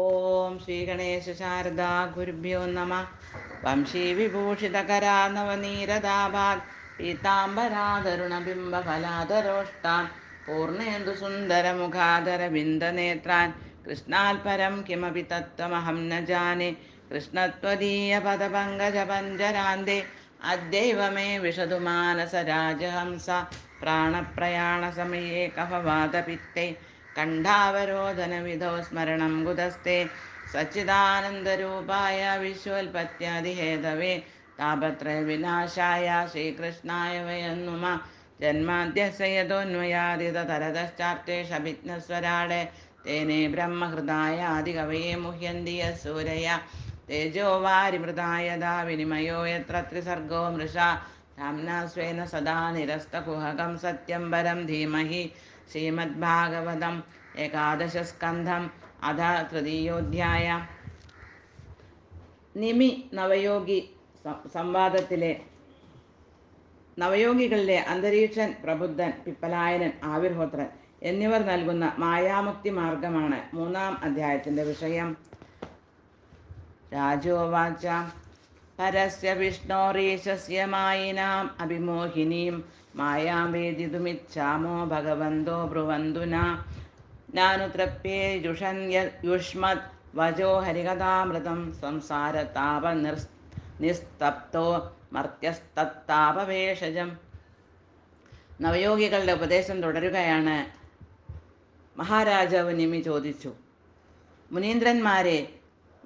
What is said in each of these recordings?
ഓം ശ്രീ ഗണേശ ശാരദാ ഗുരുഭ്യോ നമ വംശീ വിഭൂഷിതകരാ സുന്ദര പീതാംബരാതരുണബിംബഫലാതരോഷ്ടാൻ പൂർണേന്ദുസുന്ദരമുഖാദരവിന്ദനേത്രാൻ കൃഷ്ണാൽ പരം കിമപി തത്വമഹം ന ജാനേ കൃഷ്ണത്വദീയ പദപങ്കജ പഞ്ചരാന്തേ അദ്ദേവമേ വിഷതു മാനസ രാജഹംസ പ്രാണപ്രയാണസമയേ കഹവാദപിത്തേ കണ്ഠാവരോധനവിധോ സ്മരണം ഗുതസ്തേ സച്ചിദാനന്ദരൂപായ വിശ്വൽപത്യാദിഹേതവേ താപത്രയവിനാശായ ശ്രീകൃഷ്ണായ വയന്നുമ ജന്മാദ്യസയതോന്വയാദിതരതശ്ചാർത്തേ ഷഭിജ്ഞസ്വരാടെ തേനേ ബ്രഹ്മഹൃദായാദികവയെ മുഹ്യന്തിയ സൂരയ തേജോ വാരിമൃതായതാ വിനിമയോ യത്ര ത്രിസർഗോ മൃഷ രാംനാസ്വേന സദാ നിരസ്തകുഹകം സത്യം പരം ധീമഹി ശ്രീമദ്ഭാഗവതം ഏകാദശസ്കന്ധം അധ തൃതീയോധ്യായ നിമി നവയോഗി സംവാദത്തിലെ നവയോഗികളിലെ അന്തരീക്ഷൻ പ്രബുദ്ധൻ പിപ്പലായനൻ ആവിർഹോത്രൻ എന്നിവർ നൽകുന്ന മായാമുക്തി മാർഗമാണ് മൂന്നാം അധ്യായത്തിൻ്റെ വിഷയം രാജോവാച പരസ്യ വിഷ്ണോരീശസ്യ മായിനാം അഭിമോഹിനിയും മായാവേദിതുമിച്ഛാമോ ഭഗവന്തോ ബ്രുവന്തുന നാനു തൃപ്യേ യുഷൻ യുഷ്മത് വജോ ഹരികഥാമൃതം സംസാരതാപ നിർസ് നിസ്തപ്തോ മർത്യസ്തത്താപവേഷജം നവയോഗികളുടെ ഉപദേശം തുടരുകയാണ് മഹാരാജാവ് നിമി ചോദിച്ചു മുനീന്ദ്രന്മാരെ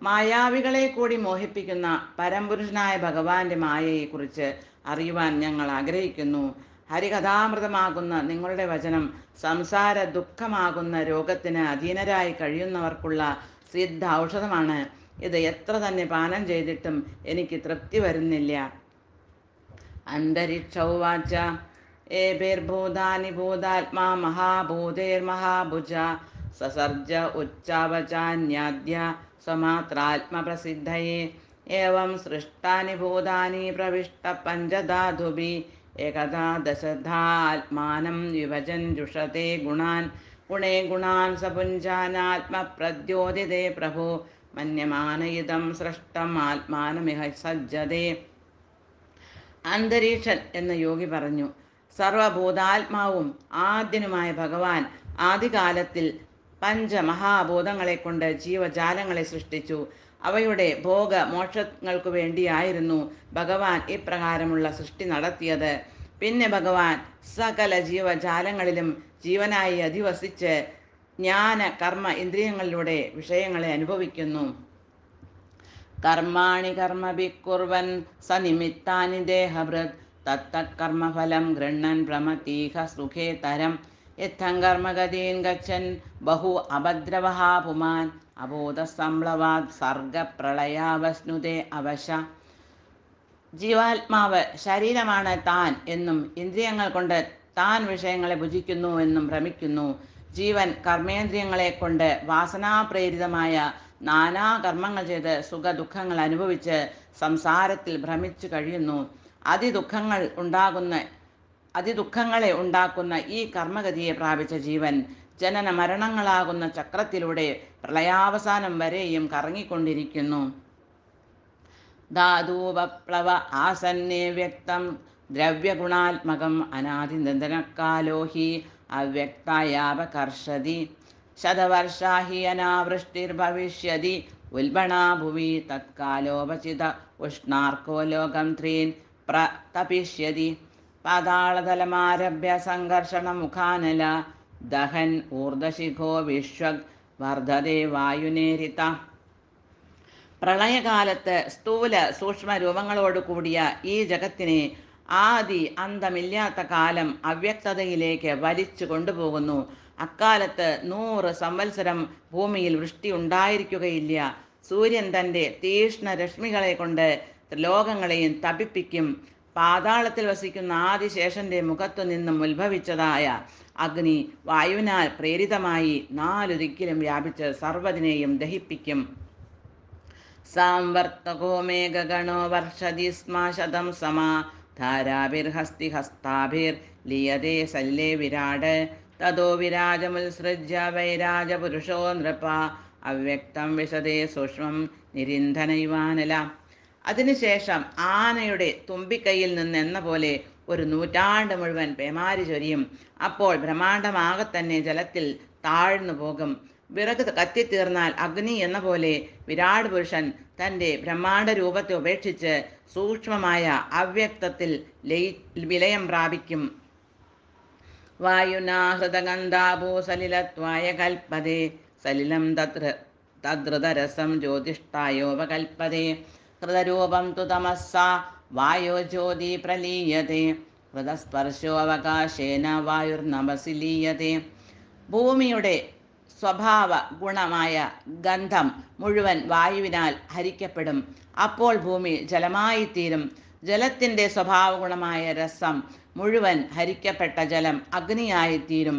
മായാവികളെ കൂടി മോഹിപ്പിക്കുന്ന പരംപുരുഷനായ ഭഗവാന്റെ മായയെക്കുറിച്ച് അറിയുവാൻ ഞങ്ങൾ ആഗ്രഹിക്കുന്നു ഹരികഥാമൃതമാകുന്ന നിങ്ങളുടെ വചനം സംസാര ദുഃഖമാകുന്ന രോഗത്തിന് അധീനരായി കഴിയുന്നവർക്കുള്ള സിദ്ധ ഔഷധമാണ് ഇത് എത്ര തന്നെ പാനം ചെയ്തിട്ടും എനിക്ക് തൃപ്തി വരുന്നില്ല അന്തരീക്ഷൗവാച്ച ഏഭിർഭൂതാനി ഭൂതാത്മാ മഹാഭൂതേർമഹാഭുജ സസർജ ഉച്ചാവചാന്യാദ്യ സ്വമാത്രാത്മപ്രസിദ്ധയേ ഏവം സൃഷ്ടാനി ഭൂതാനി പ്രവിഷ്ട പഞ്ചധാതുഭി ഏകദാദശതാത്മാനം വിഭജൻ ജുഷത്തെ ഗുണാൻ ഗുണേ ഗുണാൻ സപുഞ്ചാനാത്മപ്രദ്യോതിതേ പ്രഭു മന്യമാനയിതം സൃഷ്ടമാത്മാനമിഹ സജ്ജതേ അന്തരീക്ഷൻ എന്ന് യോഗി പറഞ്ഞു സർവഭൂതാത്മാവും ആദ്യനുമായ ഭഗവാൻ ആദികാലത്തിൽ പഞ്ചമഹാഭൂതങ്ങളെ കൊണ്ട് ജീവജാലങ്ങളെ സൃഷ്ടിച്ചു അവയുടെ ഭോഗ മോക്ഷങ്ങൾക്കു വേണ്ടിയായിരുന്നു ഭഗവാൻ ഇപ്രകാരമുള്ള സൃഷ്ടി നടത്തിയത് പിന്നെ ഭഗവാൻ സകല ജീവജാലങ്ങളിലും ജീവനായി അധിവസിച്ച് ജ്ഞാന കർമ്മ ഇന്ദ്രിയങ്ങളിലൂടെ വിഷയങ്ങളെ അനുഭവിക്കുന്നു കർമാണി കർമ്മഭിക്കുർവൻ സനിമിത്താനി ദേഹഭൃത് തത്തക്കർമ്മഫലം ഗൃണ്ണൻ ഭ്രമതീഹ സുഖേ തരം യഥം കർമ്മഗതീൻ ഗച്ഛൻ ബഹു അഭദ്രവഹാ പുമാൻ അഭൂതസംഭവാത് സർഗപ്രളയാവസ്നുതേ അവശ ജീവാത്മാവ് ശരീരമാണ് താൻ എന്നും ഇന്ദ്രിയങ്ങൾ കൊണ്ട് താൻ വിഷയങ്ങളെ ഭുജിക്കുന്നു എന്നും ഭ്രമിക്കുന്നു ജീവൻ കർമ്മേന്ദ്രിയങ്ങളെ കൊണ്ട് വാസനാപ്രേരിതമായ നാനാ കർമ്മങ്ങൾ ചെയ്ത് സുഖ ദുഃഖങ്ങൾ അനുഭവിച്ച് സംസാരത്തിൽ ഭ്രമിച്ചു കഴിയുന്നു അതിദുഃഖങ്ങൾ ഉണ്ടാകുന്ന അതിദുഃഖങ്ങളെ ഉണ്ടാക്കുന്ന ഈ കർമ്മഗതിയെ പ്രാപിച്ച ജീവൻ ജനന മരണങ്ങളാകുന്ന ചക്രത്തിലൂടെ പ്രളയാവസാനം വരെയും കറങ്ങിക്കൊണ്ടിരിക്കുന്നു ധാതൂവപ്ലവ ആസന്നേ വ്യക്തം ദ്രവ്യഗുണാത്മകം അനാദിനന്ദനക്കാലോ ഹി അവ്യക്തായാപകർഷതി ശതവർഷാ ഹി അനാവൃഷ്ടിർഭവിഷ്യതി ഉൽബണാഭുവി തത്കാലോപചിത ഉഷ്ണാർക്കോ ലോകം ത്രീൻ പ്രതപിഷ്യതി പാതാളതലമാരഭ്യ സംഘർഷണ മുഖാനല ദഹൻ ഊർദ്ധശിഖോ വിശ്വഗ് വർദ്ധതേ വായുനേരിത പ്രളയകാലത്ത് സ്ഥൂല സൂക്ഷ്മ രൂപങ്ങളോട് കൂടിയ ഈ ജഗത്തിനെ ആദി അന്തമില്ലാത്ത കാലം അവ്യക്തതയിലേക്ക് വലിച്ചു കൊണ്ടുപോകുന്നു അക്കാലത്ത് നൂറ് സംവത്സരം ഭൂമിയിൽ വൃഷ്ടി ഉണ്ടായിരിക്കുകയില്ല സൂര്യൻ തൻ്റെ തീക്ഷ്ണ രശ്മികളെ കൊണ്ട് ലോകങ്ങളെയും തപിപ്പിക്കും പാതാളത്തിൽ വസിക്കുന്ന ആദിശേഷന്റെ മുഖത്തു നിന്നും ഉത്ഭവിച്ചതായ അഗ്നി വായുവിനാൽ പ്രേരിതമായി ദിക്കിലും വ്യാപിച്ച് സർവ്വതിനെയും ദഹിപ്പിക്കും സാംവർത്തകോ മേഘഗണോ വർഷതി സ്മാശതം സമാ ധാരാഭിർഹസ്തി ഹസ്താഭിർ ലിയതേ സല്ലേ വിരാട് തതോ വിരാജമുത്സൃജ്യ വൈരാജപുരുഷോ നൃപ അവ്യക്തം വിശദേ സൂക്ഷ്മം നിരിന്ധനയുവാനല അതിനുശേഷം ആനയുടെ തുമ്പിക്കൈയിൽ എന്ന പോലെ ഒരു നൂറ്റാണ്ട് മുഴുവൻ പേമാരി ചൊരിയും അപ്പോൾ ബ്രഹ്മാണ്ടമാകെ തന്നെ ജലത്തിൽ താഴ്ന്നു പോകും വിറക് കത്തിത്തീർന്നാൽ അഗ്നി എന്ന പോലെ വിരാട് പുരുഷൻ തൻ്റെ ബ്രഹ്മാണ്ട രൂപത്തെ ഉപേക്ഷിച്ച് സൂക്ഷ്മമായ അവ്യക്തത്തിൽ വിലയം പ്രാപിക്കും വായുനാഹൃതഗന്ധാഭൂസലിലത്വായ കൽപ്പതേ സലിലം തദ്ര തദ്രുതരസം ജ്യോതിഷ്ഠായോപകൽപ്പതേ കൃതരൂപം തു വായോ ജ്യോതി പ്രലീയത്തെ കൃതസ്പർശോവകാശേന വായുർനമസി ലീയത്തെ ഭൂമിയുടെ സ്വഭാവ ഗുണമായ ഗന്ധം മുഴുവൻ വായുവിനാൽ ഹരിക്കപ്പെടും അപ്പോൾ ഭൂമി ജലമായിത്തീരും ജലത്തിൻ്റെ സ്വഭാവ ഗുണമായ രസം മുഴുവൻ ഹരിക്കപ്പെട്ട ജലം അഗ്നിയായിത്തീരും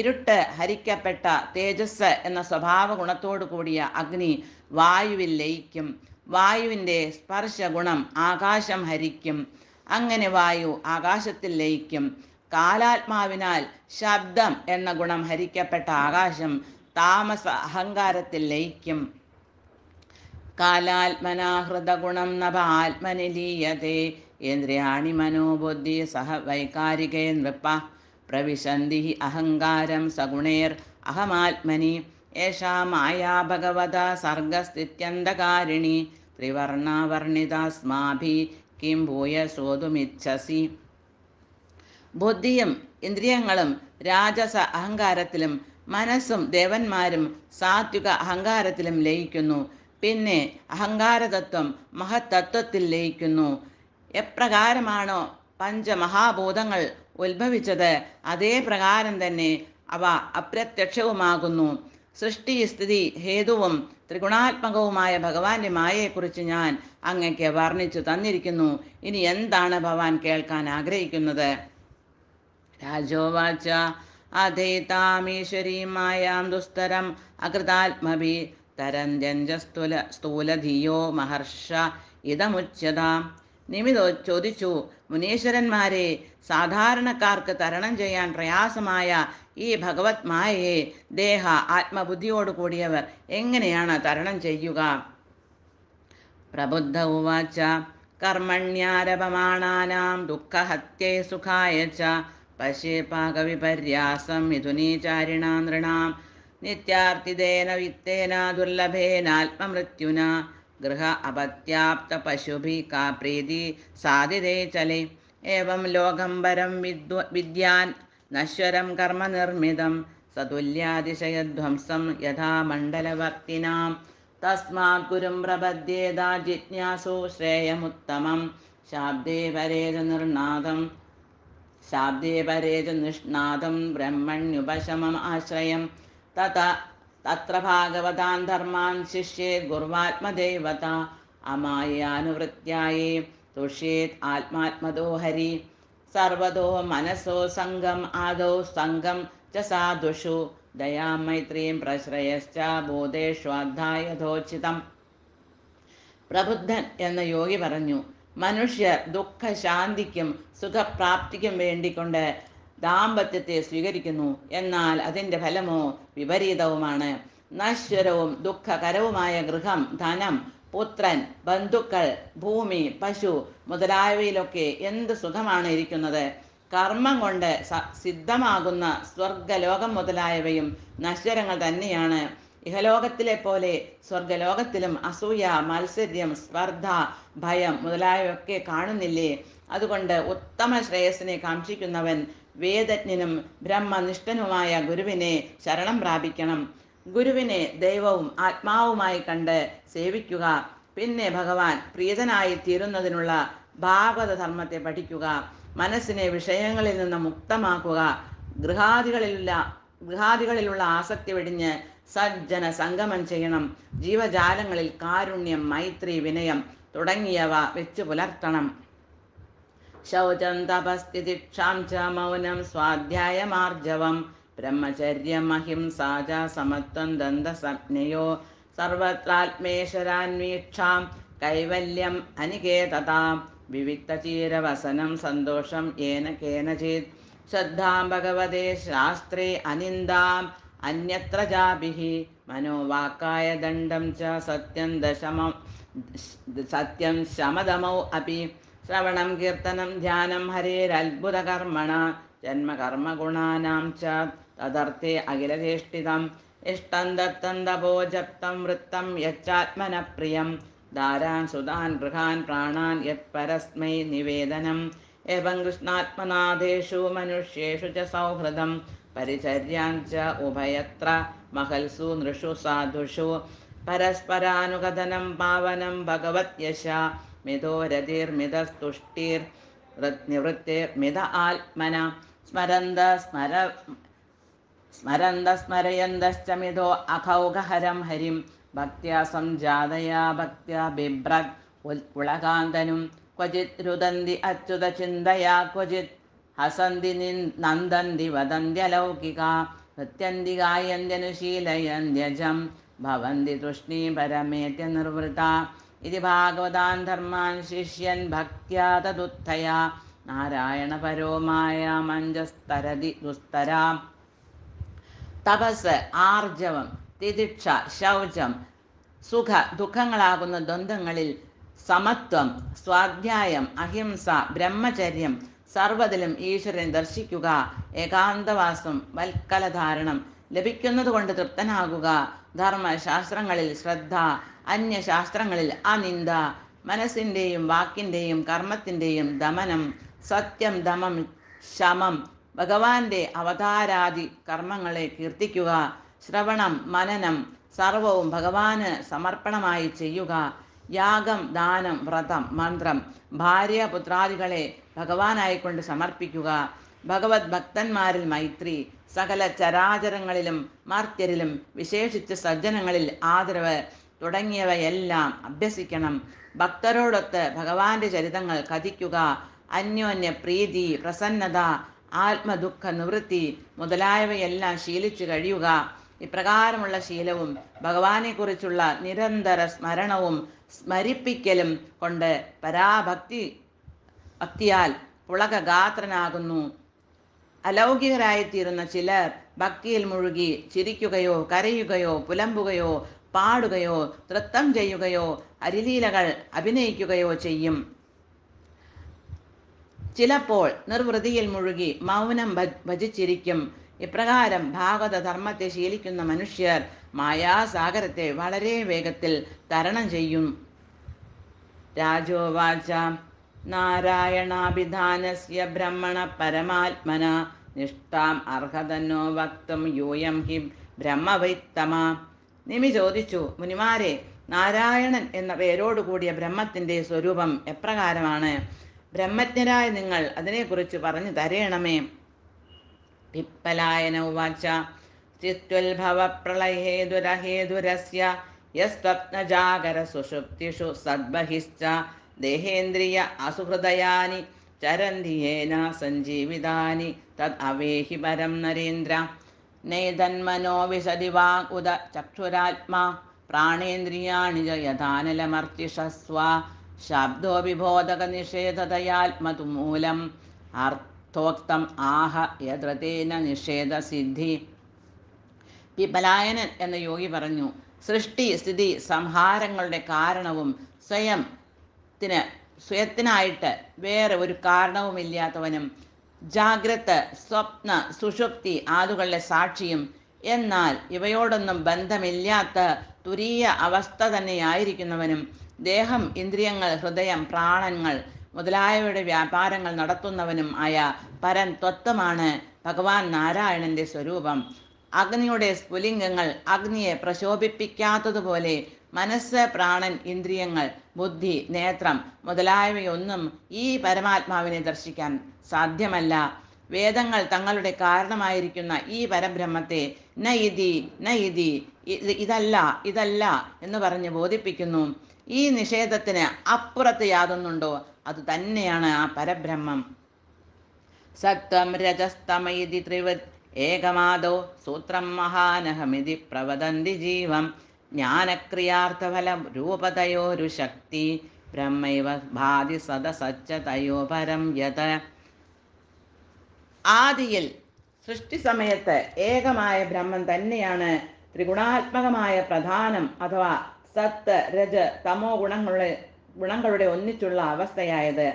ഇരുട്ട് ഹരിക്കപ്പെട്ട തേജസ് എന്ന സ്വഭാവ ഗുണത്തോടു കൂടിയ അഗ്നി വായുവിൽ ലയിക്കും വായുവിൻ്റെ സ്പർശ ഗുണം ആകാശം ഹരിക്കും അങ്ങനെ വായു ആകാശത്തിൽ ലയിക്കും കാലാത്മാവിനാൽ ശബ്ദം എന്ന ഗുണം ഹരിക്കപ്പെട്ട ആകാശം താമസ അഹങ്കാരത്തിൽ ലയിക്കും ഗുണം നഭ ആത്മനിലീയതേ ഇന്ദ്രിയാണി മനോബുദ്ധി സഹ വൈകാരികേ നൃപ്പ പ്രവിശന്തി അഹങ്കാരം സഗുണേർ അഹമാത്മനി ഏഷാ മായാ ഭഗവത സർഗസ്ഥിത്യന്ധകാരിണി ത്രിവർണാവർണിതാസ്മാഭി കിം ഭൂയ സോതുമിച്ഛസി ബുദ്ധിയും ഇന്ദ്രിയങ്ങളും രാജസ അഹങ്കാരത്തിലും മനസ്സും ദേവന്മാരും സാത്വിക അഹങ്കാരത്തിലും ലയിക്കുന്നു പിന്നെ അഹങ്കാരതത്വം മഹത്തത്വത്തിൽ ലയിക്കുന്നു എപ്രകാരമാണോ പഞ്ചമഹാഭൂതങ്ങൾ ഉത്ഭവിച്ചത് അതേ പ്രകാരം തന്നെ അവ അപ്രത്യക്ഷവുമാകുന്നു സൃഷ്ടി സ്ഥിതി ഹേതുവും ത്രിഗുണാത്മകവുമായ ഭഗവാന്റെ മായയെക്കുറിച്ച് ഞാൻ അങ്ങയ്ക്ക് വർണ്ണിച്ചു തന്നിരിക്കുന്നു ഇനി എന്താണ് ഭവാൻ കേൾക്കാൻ ആഗ്രഹിക്കുന്നത് രാജോവാച അധേതാമീശ്വരീം മായാം ദുസ്തരം അകൃതാത്മഭി തരഞ്ജഞ്ചസ്തുല സ്ഥൂലധിയോ മഹർഷ ഇതമുച്ചതാം നിമിതോ ചോദിച്ചു മുനീശ്വരന്മാരെ സാധാരണക്കാർക്ക് തരണം ചെയ്യാൻ പ്രയാസമായ ഈ ഭഗവത് മായയെ ദേഹ ആത്മബുദ്ധിയോട് കൂടിയവർ എങ്ങനെയാണ് തരണം ചെയ്യുക പ്രബുദ്ധ ഉവാച്ച കർമ്മണ്യാരപമാണാനാം ദുഃഖഹത്യേ സുഖായ ച പശ്യേ പാകവിപര്യാസം മിഥുനീചാരിണാ നൃണാം നിത്യാർത്ഥിതേന വിത്തേന ദുർലഭേനാത്മമൃത്യുന ഗൃഹ അപത്യാപ്ത പശുഭി കാ പ്രീതി സാധ്യതേ ചലേ ഏവം ലോകം വരം വിദ്വ വിദ്യാൻ നശ്വരം കർമ്മ നിർമ്മിതം സതുല്യാതിശയധ്വംസം യഥാ മണ്ഡലവർത്തിനാം തസ്മാ ഗുരും പ്രപദ്യേതാ ജിജ്ഞാസു ശ്രേയമുത്തമം ശാബ്ദേ പരേതു നിർനാദം ശാബ്ദേ പരേതു നിഷ്ണാദം ബ്രഹ്മണ്യുപശമം ആശ്രയം തത തത്ര ഭാഗവതാൻ ധർമാൻ ശിഷ്യേ ഗുർവാത്മദേവത അമായാനുവൃത്യായേ തുഷേത് ആത്മാത്മദോഹരി സർവതോ മനസ്സോ സംഘം ആദോ സംഘം ച സാധുഷു ദയാ മൈത്രീം പ്രശ്രയശ്ച ബോധേഷ്വാധ്യായഥോചിതം പ്രബുദ്ധൻ എന്ന യോഗി പറഞ്ഞു മനുഷ്യർ ദുഃഖശാന്തിക്കും സുഖപ്രാപ്തിക്കും വേണ്ടിക്കൊണ്ട് ദാമ്പത്യത്തെ സ്വീകരിക്കുന്നു എന്നാൽ അതിൻ്റെ ഫലമോ വിപരീതവുമാണ് നശ്വരവും ദുഃഖകരവുമായ ഗൃഹം ധനം പുത്രൻ ബന്ധുക്കൾ ഭൂമി പശു മുതലായവയിലൊക്കെ എന്ത് സുഖമാണ് ഇരിക്കുന്നത് കർമ്മം കൊണ്ട് സിദ്ധമാകുന്ന സ്വർഗലോകം മുതലായവയും നശ്വരങ്ങൾ തന്നെയാണ് ഇഹലോകത്തിലെ പോലെ സ്വർഗലോകത്തിലും അസൂയ മത്സര്യം സ്പർദ്ധ ഭയം മുതലായവയൊക്കെ കാണുന്നില്ലേ അതുകൊണ്ട് ഉത്തമ ശ്രേയസ്സിനെ കാക്ഷിക്കുന്നവൻ വേദജ്ഞനും ബ്രഹ്മനിഷ്ഠനുമായ ഗുരുവിനെ ശരണം പ്രാപിക്കണം ഗുരുവിനെ ദൈവവും ആത്മാവുമായി കണ്ട് സേവിക്കുക പിന്നെ ഭഗവാൻ പ്രിയതനായി തീരുന്നതിനുള്ള ഭാഗവത ധർമ്മത്തെ പഠിക്കുക മനസ്സിനെ വിഷയങ്ങളിൽ നിന്ന് മുക്തമാക്കുക ഗൃഹാദികളിലുള്ള ഗൃഹാദികളിലുള്ള ആസക്തി വെടിഞ്ഞ് സജ്ജന സംഗമം ചെയ്യണം ജീവജാലങ്ങളിൽ കാരുണ്യം മൈത്രി വിനയം തുടങ്ങിയവ വെച്ചു പുലർത്തണം ശൗചം തപസ്തിദിക്ഷാം ച മൗനം സ്വാധ്യായമാർജവം ബ്രഹ്മചര്യമഹിംസാച സമത്വം ദന്തസംജ്ഞയോ സർവത്രാത്മേശ്വരാന്വീക്ഷാം കൈവല്യം അനികേതതാം വിവിക്തചീരവസനം സന്തോഷം യേന കേനചിത് ശ്രദ്ധാം ഭഗവതേ ശാസ്ത്രേ അനിന്ദാം അന്യത്ര ജാഭിः മനോവാക്കായ ദണ്ഡം ച സത്യം ദശമം സത്യം ശമതമൗ അപി ശ്രവണം കീർത്തനം ധ്യാനം ഹരേരത്ഭുതകർമ്മണ ജന്മകർമ്മഗുണാനാം ച തദർത്ഥേ അഖിലധിഷ്ഠിതം ഇഷ്ടം ദത്തം തപോജപ്തം വൃത്തം യച്ചാത്മനപ്രിയം ദാരാൻ സുതാൻ ഗൃഹാൻ പ്രാണാൻ യത് പരസ്മൈ നിവേദനം ഏവം കൃഷ്ണാത്മനാഥേഷു മനുഷ്യേഷു ച സൗഹൃദം പരിചര്യാൻ ച ഉഭയത്ര മഹൽസു നൃഷു സാധുഷു പരസ്പരാനുകഥനം പാവനം ഭഗവത് ഭഗവത്യശ മിതോരതിർമിതസ്തുഷ്ടിർ നിവൃത്തിർമിത ആത്മന സ്മരന്ത സ്മര സ്മരന്തസ്മരയന്തശ്ച മിതോ അഖൗഘഹരം ഹരിം ഭക്ത്യാ സംജാതയാ ഭക്യ ബിഭ്രത് ഉളകാന്തനും ക്വചിത് രുദന്തി അച്യുത ചിന്തയാ ക്വചിത് ഹസന്തി നന്ദന്തി വദന്ത്യലൗകിക നൃത്യന്തി ഗായന്ത്യനുശീലയന്ത്യജം ഭവന്തി തൃഷ്ണീ പരമേത്യ നിർവൃത ഇതി ഭാഗവതാൻ ധർമാൻ ശിഷ്യൻ ഭക്യാ നാരായണ നാരായണപരോമായ മഞ്ജസ്തരതി ദുസ്തരാ തപസ് ആർജവം തിദിക്ഷ ശൗചം സുഖ ദുഃഖങ്ങളാകുന്ന ദ്വന്ദ്ങ്ങളിൽ സമത്വം സ്വാധ്യായം അഹിംസ ബ്രഹ്മചര്യം സർവ്വതിലും ഈശ്വരനെ ദർശിക്കുക ഏകാന്തവാസം വൽക്കലധാരണം ലഭിക്കുന്നത് കൊണ്ട് തൃപ്തനാകുക ധർമ്മശാസ്ത്രങ്ങളിൽ ശ്രദ്ധ അന്യശാസ്ത്രങ്ങളിൽ അനിന്ദ മനസ്സിൻ്റെയും വാക്കിൻ്റെയും കർമ്മത്തിൻ്റെയും ദമനം സത്യം ദമം ശമം ഭഗവാന്റെ അവതാരാദി കർമ്മങ്ങളെ കീർത്തിക്കുക ശ്രവണം മനനം സർവവും ഭഗവാന് സമർപ്പണമായി ചെയ്യുക യാഗം ദാനം വ്രതം മന്ത്രം ഭാര്യ പുത്രാദികളെ ഭഗവാനായിക്കൊണ്ട് സമർപ്പിക്കുക ഭഗവത് ഭക്തന്മാരിൽ മൈത്രി സകല ചരാചരങ്ങളിലും മർത്യരിലും വിശേഷിച്ച് സജ്ജനങ്ങളിൽ ആദരവ് തുടങ്ങിയവയെല്ലാം അഭ്യസിക്കണം ഭക്തരോടൊത്ത് ഭഗവാന്റെ ചരിതങ്ങൾ കഥിക്കുക അന്യോന്യ പ്രീതി പ്രസന്നത ആത്മദുഃഖ നിവൃത്തി മുതലായവയെല്ലാം ശീലിച്ചു കഴിയുക ഇപ്രകാരമുള്ള ശീലവും ഭഗവാനെക്കുറിച്ചുള്ള നിരന്തര സ്മരണവും സ്മരിപ്പിക്കലും കൊണ്ട് പരാഭക്തി ഭക്തിയാൽ പുളകഗാത്രനാകുന്നു അലൗകികരായിത്തീരുന്ന ചിലർ ഭക്തിയിൽ മുഴുകി ചിരിക്കുകയോ കരയുകയോ പുലമ്പുകയോ പാടുകയോ നൃത്തം ചെയ്യുകയോ അരിലീലകൾ അഭിനയിക്കുകയോ ചെയ്യും ചിലപ്പോൾ നിർവൃതിയിൽ മുഴുകി മൗനം ഭജിച്ചിരിക്കും ഇപ്രകാരം ഭാഗവത ധർമ്മത്തെ ശീലിക്കുന്ന മനുഷ്യർ മായാസാഗരത്തെ വളരെ വേഗത്തിൽ തരണം ചെയ്യും രാജോവാച നാരായണാഭിധാനസ്യ ബ്രഹ്മണ പരമാത്മന നിഷ്ഠാം അർഹതന്നോ വക്തം യൂയം ഹി ബ്രഹ്മവൈത്തമ നിമി ചോദിച്ചു മുനിമാരെ നാരായണൻ എന്ന പേരോടുകൂടിയ ബ്രഹ്മത്തിൻ്റെ സ്വരൂപം എപ്രകാരമാണ് ബ്രഹ്മജ്ഞരായ നിങ്ങൾ അതിനെക്കുറിച്ച് പറഞ്ഞു തരയണമേ പിപ്പലായന ഉവാച്ച സ്ഥിത്വൽഭവപ്രളയേതുരഹേതുരസ്യ യസ്വപ്നജാഗര സുഷുപ്തിഷു സദ്ബഹിശ്ച ദേഹേന്ദ്രിയ അസുഹൃദയാനി ചരന്തിയേന സഞ്ജീവിതാനി തദ് അവേഹി പരം നരേന്ദ്ര നൈതന്മനോ വിശതി വാഗുത ചക്ഷുരാത്മാ പ്രാണേന്ദ്രിയാണി യഥാനലമർത്തിഷസ്വ ശബ്ദോവിബോധകനിഷേധതയാത്മതുമൂലം അർത്ഥോക്തം ആഹ യദ്രതേന നിഷേധസിദ്ധി പിപലായനൻ എന്ന യോഗി പറഞ്ഞു സൃഷ്ടി സ്ഥിതി സംഹാരങ്ങളുടെ കാരണവും സ്വയം ത്തിന് സ്വയത്തിനായിട്ട് വേറെ ഒരു കാരണവുമില്ലാത്തവനും ജാഗ്രത സ്വപ്ന സുഷുപ്തി ആദുകളുടെ സാക്ഷിയും എന്നാൽ ഇവയോടൊന്നും ബന്ധമില്ലാത്ത തുരീയ അവസ്ഥ തന്നെയായിരിക്കുന്നവനും ദേഹം ഇന്ദ്രിയങ്ങൾ ഹൃദയം പ്രാണങ്ങൾ മുതലായവയുടെ വ്യാപാരങ്ങൾ നടത്തുന്നവനും ആയ പരൻ തത്വമാണ് ഭഗവാൻ നാരായണന്റെ സ്വരൂപം അഗ്നിയുടെ സ്ഫുലിംഗങ്ങൾ അഗ്നിയെ പ്രശോഭിപ്പിക്കാത്തതുപോലെ മനസ്സ് പ്രാണൻ ഇന്ദ്രിയങ്ങൾ ബുദ്ധി നേത്രം മുതലായവയൊന്നും ഈ പരമാത്മാവിനെ ദർശിക്കാൻ സാധ്യമല്ല വേദങ്ങൾ തങ്ങളുടെ കാരണമായിരിക്കുന്ന ഈ പരബ്രഹ്മത്തെ ന ഇതി ന ഇതി ഇതല്ല ഇതല്ല എന്ന് പറഞ്ഞ് ബോധിപ്പിക്കുന്നു ഈ നിഷേധത്തിന് അപ്പുറത്ത് യാതൊന്നുണ്ടോ അത് തന്നെയാണ് ആ പരബ്രഹ്മം സത്വം രജസ്തമയിതി ത്രിവത് ഏകമാദോ സൂത്രം മഹാനഹമിതി പ്രവദന്തി ജീവം ജ്ഞാനക്രിയാർത്ഥഫല രൂപതയോരു ശക്തി ബ്രഹ്മൈവ ഭാതി സദ സച്ചതയോ പരം യത ആദിയിൽ സൃഷ്ടി സമയത്ത് ഏകമായ ബ്രഹ്മം തന്നെയാണ് ത്രിഗുണാത്മകമായ പ്രധാനം അഥവാ സത്ത് രജ് തമോ ഗുണങ്ങളുടെ ഗുണങ്ങളുടെ ഒന്നിച്ചുള്ള അവസ്ഥയായത്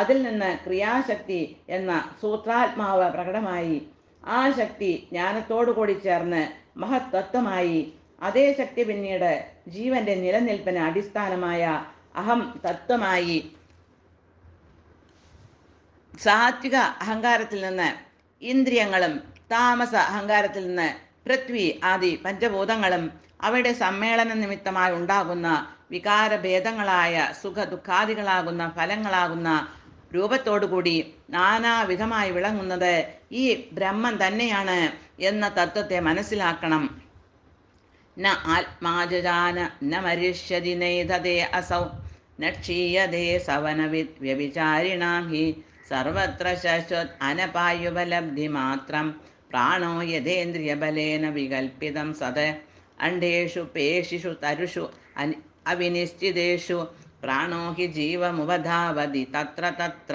അതിൽ നിന്ന് ക്രിയാശക്തി എന്ന സൂത്രാത്മാവ് പ്രകടമായി ആ ശക്തി ജ്ഞാനത്തോടുകൂടി ചേർന്ന് മഹത്തത്വമായി അതേ ശക്തി പിന്നീട് ജീവന്റെ നിലനിൽപ്പിന് അടിസ്ഥാനമായ അഹം തത്വമായി സാത്വിക അഹങ്കാരത്തിൽ നിന്ന് ഇന്ദ്രിയങ്ങളും താമസ അഹങ്കാരത്തിൽ നിന്ന് പൃഥ്വി ആദി പഞ്ചഭൂതങ്ങളും അവയുടെ സമ്മേളന നിമിത്തമായി ഉണ്ടാകുന്ന വികാരഭേദങ്ങളായ സുഖ ദുഃഖാദികളാകുന്ന ഫലങ്ങളാകുന്ന രൂപത്തോടുകൂടി നാനാവിധമായി വിളങ്ങുന്നത് ഈ ബ്രഹ്മം തന്നെയാണ് എന്ന തത്വത്തെ മനസ്സിലാക്കണം ന ആത്മാജാന ന മരിഷ്യതി നൈതേ അസൗ നക്ഷീയതേ സവനവി വ്യഭിചാരിണാം ഹി സർവത്ര ശശ്വത് അനപായുപലബ്ധി മാത്രം പ്രാണോ യഥേന്ദ്രിയബലേന വികൽപ്പിതം സത അണ്ടേഷു പേശിഷു തരുഷു അനി അവിനിശ്ചിതേഷു പ്രാണോ ഹി ജീവമുപധാവതി തത്ര തത്ര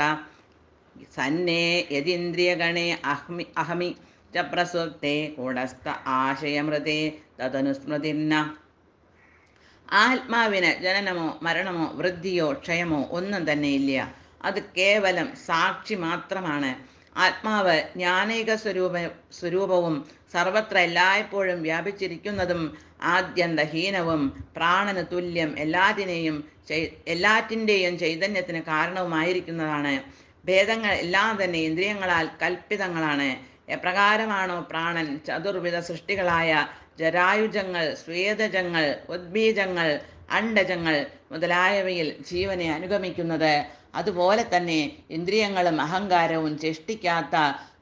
സന്നേ യതിന്ദ്രിയഗണേ അഹ്മി അഹമി ച പ്രസുപ്തേ കൂടസ്ഥ ആശയമൃതേ തതനുസ്മൃതിന്ന ആത്മാവിന് ജനനമോ മരണമോ വൃദ്ധിയോ ക്ഷയമോ ഒന്നും തന്നെ ഇല്ല അത് കേവലം സാക്ഷി മാത്രമാണ് ആത്മാവ് ജ്ഞാനീക സ്വരൂപ സ്വരൂപവും സർവത്ര എല്ലായ്പ്പോഴും വ്യാപിച്ചിരിക്കുന്നതും ആദ്യന്തഹീനവും പ്രാണന് തുല്യം എല്ലാത്തിനെയും എല്ലാറ്റിൻ്റെയും ചൈതന്യത്തിന് കാരണവുമായിരിക്കുന്നതാണ് ഭേദങ്ങൾ എല്ലാം തന്നെ ഇന്ദ്രിയങ്ങളാൽ കൽപ്പിതങ്ങളാണ് എപ്രകാരമാണോ പ്രാണൻ ചതുർവിധ സൃഷ്ടികളായ ജരായുജങ്ങൾ സ്വേദജങ്ങൾ ഉദ്ബീജങ്ങൾ അണ്ടജങ്ങൾ മുതലായവയിൽ ജീവനെ അനുഗമിക്കുന്നത് അതുപോലെ തന്നെ ഇന്ദ്രിയങ്ങളും അഹങ്കാരവും ചേഷ്ടിക്കാത്ത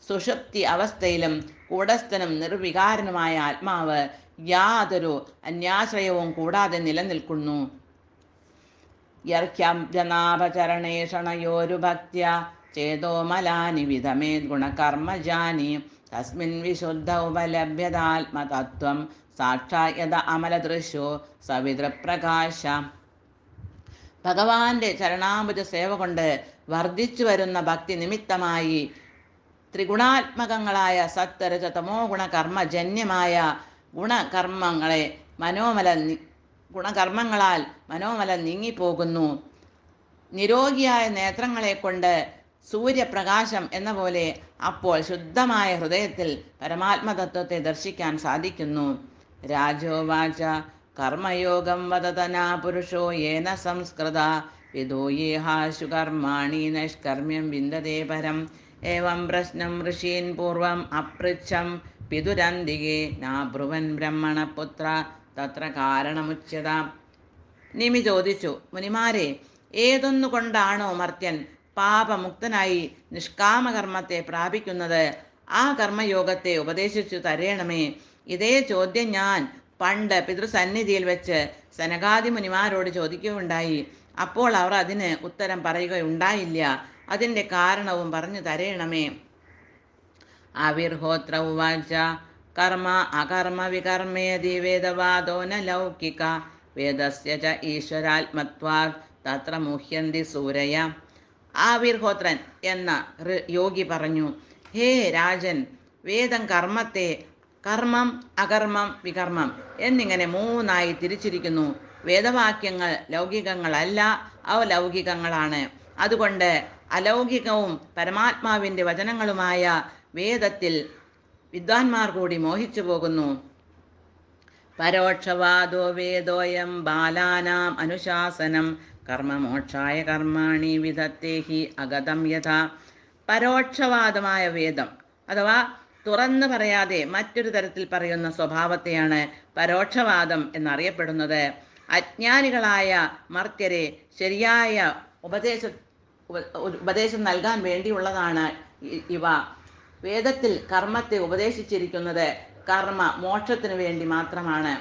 സുഷുപ്തി അവസ്ഥയിലും കൂടസ്ഥനും നിർവികാരനുമായ ആത്മാവ് യാതൊരു അന്യാശ്രയവും കൂടാതെ നിലനിൽക്കുന്നു യർഹ്യം ജനാപചരണേഷണയോരു ഭക്ത്യ ചേതോമലാനി വിധമേ ഗുണകർമ്മജാനി തസ്മിൻ വിശുദ്ധ ഉപലഭ്യതാത്മതത്വം സാക്ഷായത അമലദൃശോ സവിതൃപ്രകാശ ഭഗവാന്റെ ചരണാമുജ സേവ കൊണ്ട് വർദ്ധിച്ചു വരുന്ന ഭക്തി നിമിത്തമായി ത്രിഗുണാത്മകങ്ങളായ സത്തരജ തമോ ഗുണകർമ്മ ജന്യമായ ഗുണകർമ്മങ്ങളെ മനോമല ഗുണകർമ്മങ്ങളാൽ മനോമല നീങ്ങിപ്പോകുന്നു നിരോഗിയായ നേത്രങ്ങളെ കൊണ്ട് സൂര്യപ്രകാശം എന്ന പോലെ അപ്പോൾ ശുദ്ധമായ ഹൃദയത്തിൽ പരമാത്മതത്വത്തെ ദർശിക്കാൻ സാധിക്കുന്നു രാജോവാച കർമ്മയോഗം വദതനാ പുരുഷോ യേന സംസ്കൃത വിദൂയേഹാശു കർമാണി നിഷ്കർമ്മ്യം വിന്ദതേ പരം ഏവം പ്രശ്നം ഋഷീൻ പൂർവം അപൃച്ഛം പിതുരന്തികേ നാബ്രുവൻ ബ്രഹ്മണപുത്ര തത്ര കാരണമുച്യത നിമി ചോദിച്ചു മുനിമാരെ ഏതൊന്നു കൊണ്ടാണോ മർത്യൻ പാപമുക്തനായി നിഷ്കാമകർമ്മത്തെ പ്രാപിക്കുന്നത് ആ കർമ്മയോഗത്തെ ഉപദേശിച്ചു തരേണമേ ഇതേ ചോദ്യം ഞാൻ പണ്ട് പിതൃസന്നിധിയിൽ വെച്ച് സനകാദിമുനിമാരോട് മുനിമാരോട് ചോദിക്കുകയുണ്ടായി അപ്പോൾ അവർ അതിന് ഉത്തരം പറയുകയുണ്ടായില്ല അതിൻ്റെ കാരണവും പറഞ്ഞു തരയണമേ ആവിർഹോത്ര ഉവാച കർമ്മ അകർമ്മ വികർമ്മയതി വേദവാദോന ലൗകിക വേദസ്യ ച ഈശ്വരാത്മത്വാ തത്ര മുഹ്യന്തി സൂരയ ആവിർഹോത്രൻ എന്ന യോഗി പറഞ്ഞു ഹേ രാജൻ വേദം കർമ്മത്തെ കർമ്മം അകർമ്മം വികർമ്മം എന്നിങ്ങനെ മൂന്നായി തിരിച്ചിരിക്കുന്നു വേദവാക്യങ്ങൾ ലൗകികങ്ങളല്ല അവലൗകികങ്ങളാണ് അതുകൊണ്ട് അലൗകികവും പരമാത്മാവിൻ്റെ വചനങ്ങളുമായ വേദത്തിൽ വിദ്വാൻമാർ കൂടി മോഹിച്ചു പോകുന്നു പരോക്ഷവാദോ വേദോയം ബാലാനാം അനുശാസനം കർമ്മമോക്ഷായ കർമാണി വിധത്തെ ഹി അഗതം യഥ പരോക്ഷവാദമായ വേദം അഥവാ തുറന്നു പറയാതെ മറ്റൊരു തരത്തിൽ പറയുന്ന സ്വഭാവത്തെയാണ് പരോക്ഷവാദം എന്നറിയപ്പെടുന്നത് അജ്ഞാനികളായ മർത്യരെ ശരിയായ ഉപദേശ ഉപദേശം നൽകാൻ വേണ്ടിയുള്ളതാണ് ഇവ വേദത്തിൽ കർമ്മത്തെ ഉപദേശിച്ചിരിക്കുന്നത് കർമ്മ മോക്ഷത്തിനു വേണ്ടി മാത്രമാണ്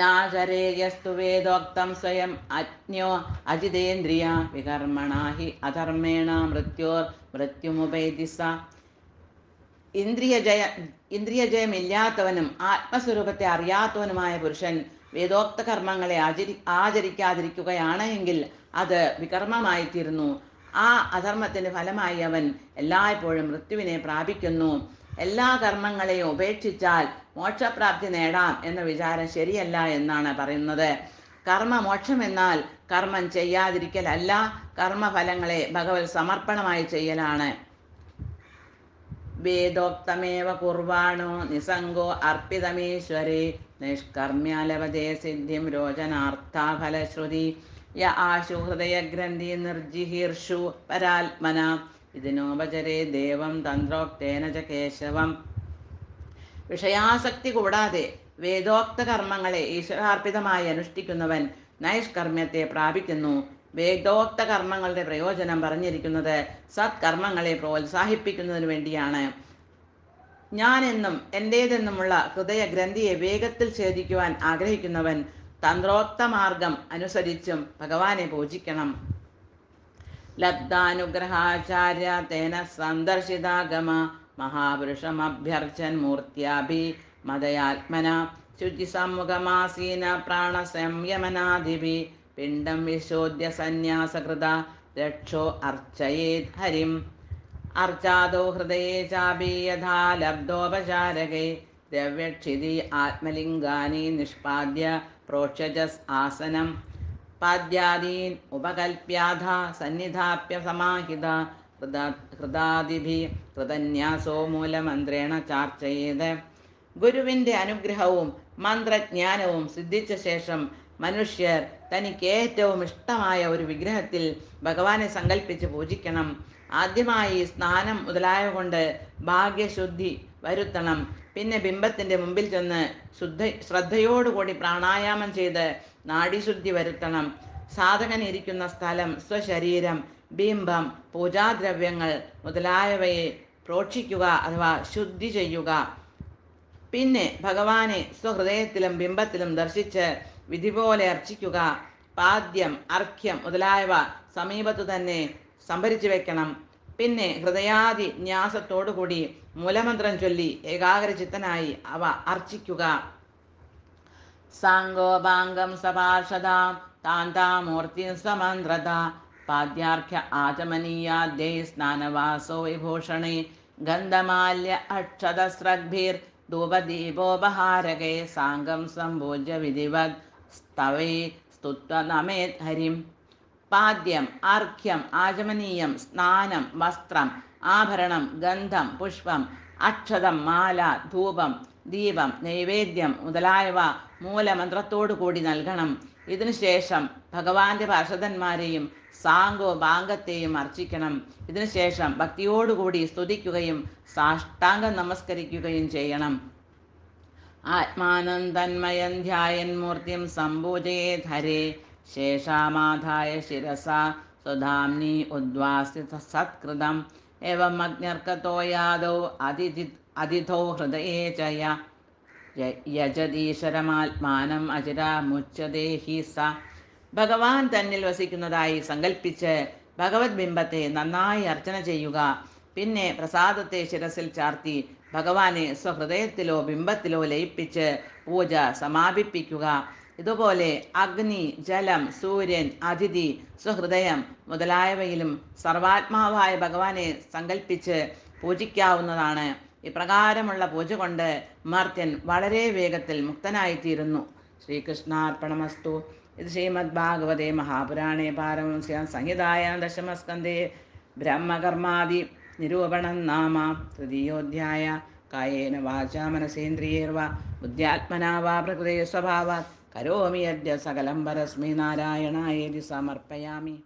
നാശരേയസ്തു വേദോക്തം സ്വയം അജ്ഞോ അജിതേന്ദ്രിയ വികർമ്മണാഹി അധർമ്മേണ മൃത്യോർ മൃത്യുമുപൈതി ഇന്ദ്രിയ ഇന്ദ്രിയ ജയമില്ലാത്തവനും ആത്മസ്വരൂപത്തെ അറിയാത്തവനുമായ പുരുഷൻ വേദോക്ത കർമ്മങ്ങളെ ആചരി ആചരിക്കാതിരിക്കുകയാണ് എങ്കിൽ അത് വികർമ്മമായിത്തീരുന്നു ആ അധർമ്മത്തിന്റെ ഫലമായി അവൻ എല്ലായ്പ്പോഴും മൃത്യുവിനെ പ്രാപിക്കുന്നു എല്ലാ കർമ്മങ്ങളെയും ഉപേക്ഷിച്ചാൽ മോക്ഷപ്രാപ്തി നേടാം എന്ന വിചാരം ശരിയല്ല എന്നാണ് പറയുന്നത് മോക്ഷം എന്നാൽ കർമ്മം ചെയ്യാതിരിക്കലല്ല കർമ്മഫലങ്ങളെ ഭഗവത് സമർപ്പണമായി ചെയ്യലാണ് വേദോക്തമേവ കുർവാണോ നിസംഗോ അർപ്പിതമീശ്വരേ നിഷ്കർമ്മ്യാലവതേ സിദ്ധിം രോചനാർത്ഥാഫലശ്രുതി യ ആശു ഹൃദയഗ്രന്ഥി നിർജിഹീർഷു പരാത്മന ഇതിനോപചരേ ദേവം തന്ത്രോക്തേന ച കേശവം വിഷയാസക്തി കൂടാതെ വേദോക്ത കർമ്മങ്ങളെ ഈശ്വരാർപ്പിതമായി അനുഷ്ഠിക്കുന്നവൻ നൈഷ്കർമ്മ്യത്തെ പ്രാപിക്കുന്നു വേദോക്ത കർമ്മങ്ങളുടെ പ്രയോജനം പറഞ്ഞിരിക്കുന്നത് സത്കർമ്മങ്ങളെ പ്രോത്സാഹിപ്പിക്കുന്നതിന് വേണ്ടിയാണ് ഞാനെന്നും എൻ്റേതെന്നുമുള്ള ഹൃദയഗ്രന്ഥിയെ വേഗത്തിൽ ഛേദിക്കുവാൻ ആഗ്രഹിക്കുന്നവൻ തന്ത്രോക്ത മാർഗം അനുസരിച്ചും ഭഗവാനെ പൂജിക്കണം ലബ്ധാനുഗ്രഹാചാര്യ തേന സന്ദർശിതാഗമ അഭ്യർച്ചൻ മൂർത്തിയാഭി മതയാത്മന ശുചിസമ്മുഖമാസീന പ്രാണസംയമനാധിപി പിണ്ടം വിശോദ്യ സന്യാസകൃത രക്ഷോ അർച്ചയേത് ഹരിം അർച്ചാദോ ഹൃദയേ ചാപി യഥാ ലബ്ധോപചാരകൈ ദ്രവ്യക്ഷിതി ആത്മലിംഗാനി നിഷ്പാദ്യ പ്രോക്ഷജസ് ആസനം പാദ്യാദീൻ ഉപകൽപ്യാധ സന്നിധാപ്യ സമാഹിത ഹൃദാദിഭി കൃതന്യാസോ മൂലമന്ത്രേണ ചാർച്ചയേത് ഗുരുവിൻ്റെ അനുഗ്രഹവും മന്ത്രജ്ഞാനവും സിദ്ധിച്ച ശേഷം മനുഷ്യർ തനിക്ക് ഏറ്റവും ഇഷ്ടമായ ഒരു വിഗ്രഹത്തിൽ ഭഗവാനെ സങ്കല്പിച്ച് പൂജിക്കണം ആദ്യമായി സ്നാനം മുതലായ കൊണ്ട് ഭാഗ്യശുദ്ധി വരുത്തണം പിന്നെ ബിംബത്തിന്റെ മുമ്പിൽ ചെന്ന് ശുദ്ധ ശ്രദ്ധയോടുകൂടി പ്രാണായാമം ചെയ്ത് നാഡീശുദ്ധി വരുത്തണം സാധകൻ ഇരിക്കുന്ന സ്ഥലം സ്വശരീരം ബിംബം പൂജാദ്രവ്യങ്ങൾ മുതലായവയെ പ്രോക്ഷിക്കുക അഥവാ ശുദ്ധി ചെയ്യുക പിന്നെ ഭഗവാനെ സ്വഹൃദയത്തിലും ബിംബത്തിലും ദർശിച്ച് വിധി പോലെ അർച്ചിക്കുക പാദ്യം അർഘ്യം മുതലായവ സമീപത്തു തന്നെ സംഭരിച്ചു വെക്കണം പിന്നെ ഹൃദയാദി ന്യാസത്തോടുകൂടി മൂലമന്ത്രം ചൊല്ലി ഏകാഗ്രചിത്തനായി അവ അർച്ചിക്കുക സാങ്കോപാംഗം സപാർഷതാം താന്താമൂർത്തി സമന്ത്രത പാദ്യാർഘ്യ ആചമനീയാദ്യ സ്നാനവാസോ വിഭൂഷണേ ഗന്ധമാല്യ അക്ഷതസ്രഗ്ഭീർ ശ്രദ്ഭിർ ധൂപദീപോപഹാരകേ സാംഗം സംഭൂജ്യ വിധിവത് തവേ സ്തുത്വ ഹരിം പാദ്യം അർഘ്യം ആചമനീയം സ്നാനം വസ്ത്രം ആഭരണം ഗന്ധം പുഷ്പം അക്ഷതം മാല ധൂപം ദീപം നൈവേദ്യം മുതലായവ മൂലമന്ത്രത്തോടു കൂടി നൽകണം ഇതിനുശേഷം ഭഗവാന്റെ പാർഷദന്മാരെയും സാങ്കോ ബാങ്കത്തെയും അർച്ചിക്കണം ഇതിനുശേഷം ഭക്തിയോടുകൂടി സ്തുതിക്കുകയും സാഷ്ടാംഗം നമസ്കരിക്കുകയും ചെയ്യണം ആത്മാനം തന്മയം ധ്യായൻ മൂർത്തിം സമ്പൂജയേത് ശേഷാമാധായ ശിരസ സുധാംനി ഉദ്വാസിത സത്കൃതം എവം അഗ്നർക്കത്തോ അതിഥി അതിഥോ ഹൃദയേ ചയ യജതീശ്വരമാത്മാനം അചിരാമുച്ചതേ ഹി സ ഭഗവാൻ തന്നിൽ വസിക്കുന്നതായി സങ്കൽപ്പിച്ച് ഭഗവത് ബിംബത്തെ നന്നായി അർച്ചന ചെയ്യുക പിന്നെ പ്രസാദത്തെ ശിരസിൽ ചാർത്തി ഭഗവാനെ സ്വഹൃദയത്തിലോ ബിംബത്തിലോ ലയിപ്പിച്ച് പൂജ സമാപിപ്പിക്കുക ഇതുപോലെ അഗ്നി ജലം സൂര്യൻ അതിഥി സ്വഹൃദയം മുതലായവയിലും സർവാത്മാവായ ഭഗവാനെ സങ്കല്പിച്ച് പൂജിക്കാവുന്നതാണ് ഇപ്രകാരമുള്ള പൂജ കൊണ്ട് മർത്യൻ വളരെ വേഗത്തിൽ മുക്തനായിത്തീരുന്നു ശ്രീകൃഷ്ണാർപ്പണമസ്തു ഇത് ശ്രീമദ് ഭാഗവതേ മഹാപുരാണേ പാരമംസ്യ സംഹിതായ ദശമസ്കന്ധേ ബ്രഹ്മകർമാദി നിരൂപണം നാമ തൃതീയോധ്യായ കായേന വാചാ മനസേന്ദ്രിയേർവ ബുദ്ധ്യാത്മനാ വാ സ്വഭാവാത് കരോമി അദ്യ സകലം പരസ്മി നാരായണായേതി സമർപ്പയാമി